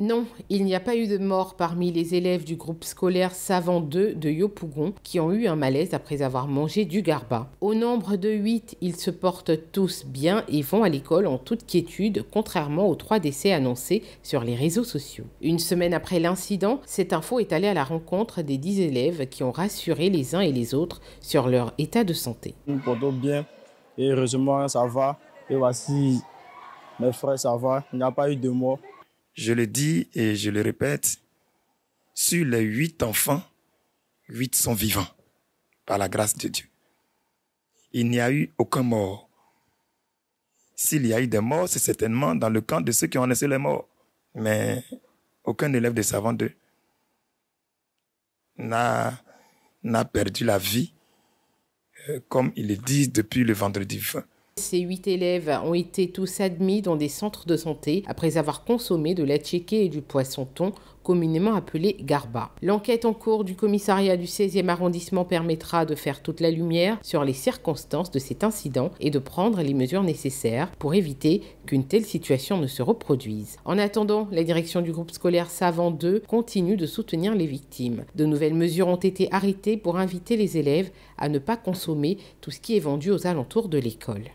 Non, il n'y a pas eu de mort parmi les élèves du groupe scolaire Savant 2 de Yopougon qui ont eu un malaise après avoir mangé du garba. Au nombre de 8, ils se portent tous bien et vont à l'école en toute quiétude, contrairement aux trois décès annoncés sur les réseaux sociaux. Une semaine après l'incident, cette info est allée à la rencontre des 10 élèves qui ont rassuré les uns et les autres sur leur état de santé. Nous nous portons bien et heureusement ça va. Et voici mes frères, ça va. Il n'y a pas eu de mort. Je le dis et je le répète, sur les huit enfants, huit sont vivants par la grâce de Dieu. Il n'y a eu aucun mort. S'il y a eu des morts, c'est certainement dans le camp de ceux qui ont laissé les morts. Mais aucun élève de savant n'a, perdu la vie, euh, comme ils le disent depuis le vendredi 20. Ces huit élèves ont été tous admis dans des centres de santé après avoir consommé de la tchéquée et du poisson-thon communément appelé Garba. L'enquête en cours du commissariat du 16e arrondissement permettra de faire toute la lumière sur les circonstances de cet incident et de prendre les mesures nécessaires pour éviter qu'une telle situation ne se reproduise. En attendant, la direction du groupe scolaire Savant 2 continue de soutenir les victimes. De nouvelles mesures ont été arrêtées pour inviter les élèves à ne pas consommer tout ce qui est vendu aux alentours de l'école.